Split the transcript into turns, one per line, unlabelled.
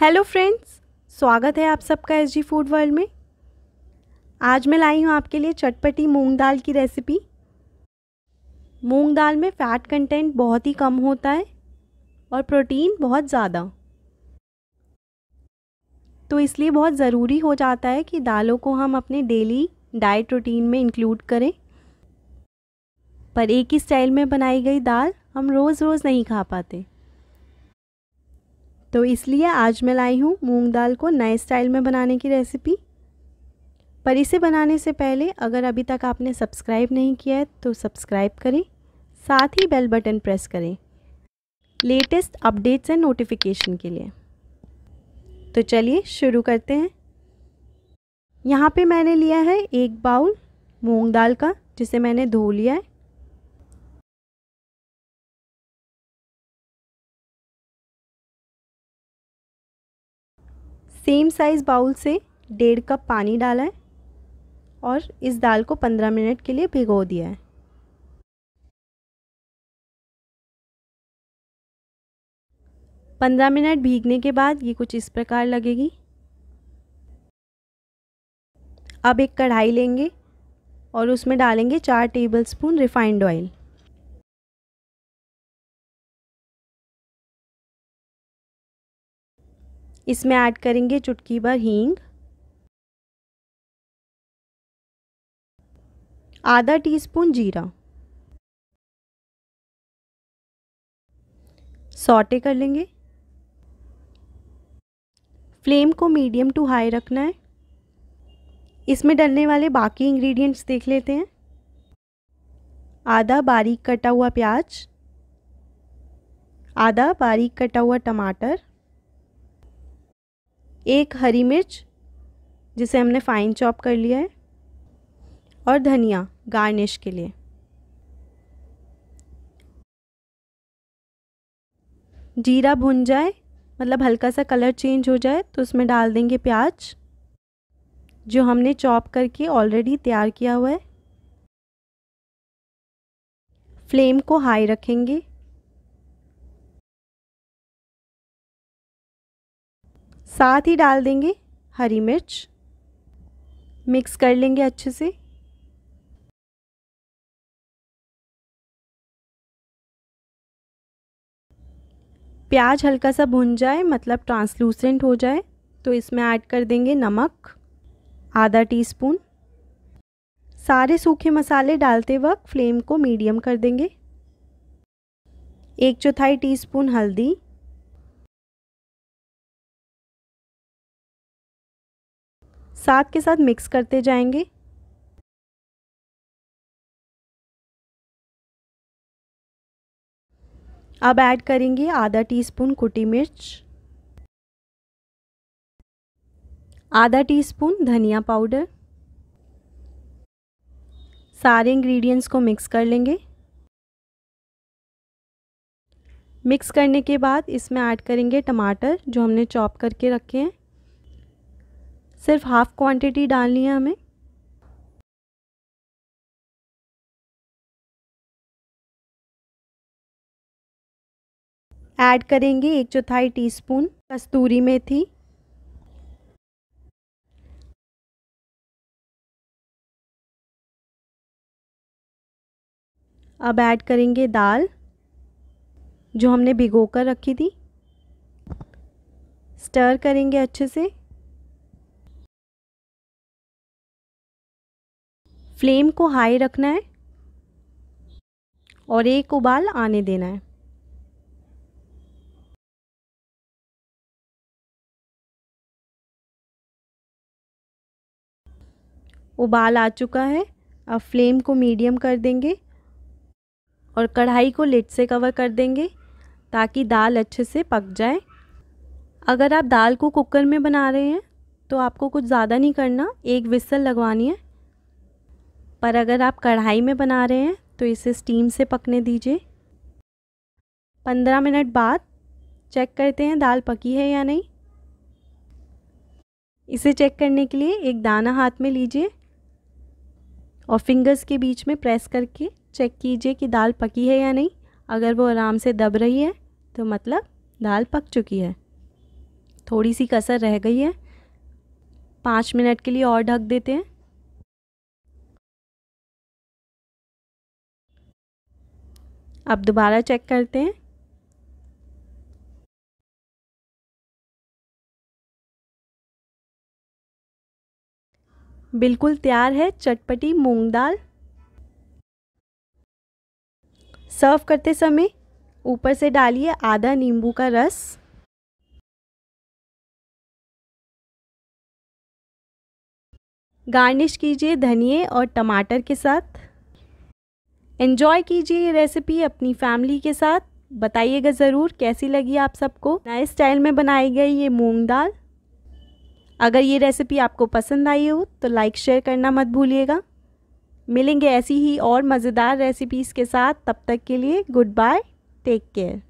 hello friends स्वागत है आप सबका एस जी फूड वर्ल्ड में आज मैं लाई हूँ आपके लिए चटपटी मूंग दाल की रेसिपी मूंग दाल में फ़ैट कंटेंट बहुत ही कम होता है और प्रोटीन बहुत ज़्यादा तो इसलिए बहुत ज़रूरी हो जाता है कि दालों को हम अपने डेली डाइट रूटीन में इंक्लूड करें पर एक ही स्टाइल में बनाई गई दाल हम रोज़ रोज़ नहीं खा पाते तो इसलिए आज मैं लाई हूँ मूंग दाल को नए स्टाइल में बनाने की रेसिपी पर इसे बनाने से पहले अगर अभी तक आपने सब्सक्राइब नहीं किया है तो सब्सक्राइब करें साथ ही बेल बटन प्रेस करें लेटेस्ट अपडेट्स एंड नोटिफिकेशन के लिए तो चलिए शुरू करते हैं यहाँ पे मैंने लिया है एक बाउल मूंग दाल का जिसे मैंने धो लिया है सेम साइज़ बाउल से डेढ़ कप पानी डाला है और इस दाल को पंद्रह मिनट के लिए भिगो दिया है पंद्रह मिनट भीगने के बाद ये कुछ इस प्रकार लगेगी अब एक कढ़ाई लेंगे और उसमें डालेंगे चार टेबलस्पून रिफाइंड ऑयल
इसमें ऐड करेंगे चुटकी भर हींग आधा टीस्पून जीरा सॉटे कर लेंगे
फ्लेम को मीडियम टू हाई रखना है इसमें डलने वाले बाकी इंग्रेडिएंट्स देख लेते हैं आधा बारीक कटा हुआ प्याज आधा बारीक कटा हुआ टमाटर एक हरी मिर्च जिसे हमने फाइन चॉप कर लिया है और धनिया गार्निश के लिए जीरा भुन जाए मतलब हल्का सा कलर चेंज हो जाए तो उसमें डाल देंगे प्याज जो हमने चॉप करके ऑलरेडी तैयार किया हुआ है
फ्लेम को हाई रखेंगे साथ ही डाल देंगे हरी मिर्च मिक्स कर लेंगे अच्छे से
प्याज हल्का सा भुन जाए मतलब ट्रांसलूसेंट हो जाए तो इसमें ऐड कर देंगे नमक आधा टीस्पून सारे सूखे मसाले डालते वक्त फ्लेम को मीडियम कर देंगे एक चौथाई टीस्पून हल्दी
साथ के साथ मिक्स करते जाएंगे अब ऐड करेंगे आधा टीस्पून कुटी मिर्च आधा टीस्पून धनिया पाउडर
सारे इंग्रेडिएंट्स को मिक्स कर लेंगे मिक्स करने के बाद इसमें ऐड करेंगे टमाटर जो हमने चॉप करके रखे हैं सिर्फ हाफ़ क्वांटिटी डालनी है
हमें ऐड करेंगे एक चौथाई टीस्पून कस्तूरी मेथी अब ऐड
करेंगे दाल जो हमने भिगो कर रखी थी स्टर करेंगे अच्छे से
फ्लेम को हाई रखना है और एक उबाल आने देना है
उबाल आ चुका है अब फ्लेम को मीडियम कर देंगे और कढ़ाई को लिड से कवर कर देंगे ताकि दाल अच्छे से पक जाए अगर आप दाल को कुकर में बना रहे हैं तो आपको कुछ ज़्यादा नहीं करना एक विसल लगवानी है पर अगर आप कढ़ाई में बना रहे हैं तो इसे स्टीम से पकने दीजिए पंद्रह मिनट बाद चेक करते हैं दाल पकी है या नहीं इसे चेक करने के लिए एक दाना हाथ में लीजिए और फिंगर्स के बीच में प्रेस करके चेक कीजिए कि दाल पकी है या नहीं अगर वो आराम से दब रही है तो मतलब दाल पक चुकी है थोड़ी सी कसर रह गई है पाँच मिनट के लिए और ढक देते हैं
अब दोबारा चेक करते हैं
बिल्कुल तैयार है चटपटी मूंग दाल सर्व करते समय ऊपर से डालिए आधा नींबू का रस गार्निश कीजिए धनिए और टमाटर के साथ इन्जॉय कीजिए ये रेसिपी अपनी फैमिली के साथ बताइएगा ज़रूर कैसी लगी आप सबको नए स्टाइल में बनाई गई ये मूंग दाल अगर ये रेसिपी आपको पसंद आई हो तो लाइक शेयर करना मत भूलिएगा मिलेंगे ऐसी ही और मज़ेदार रेसिपीज़ के साथ तब तक के लिए गुड बाय टेक केयर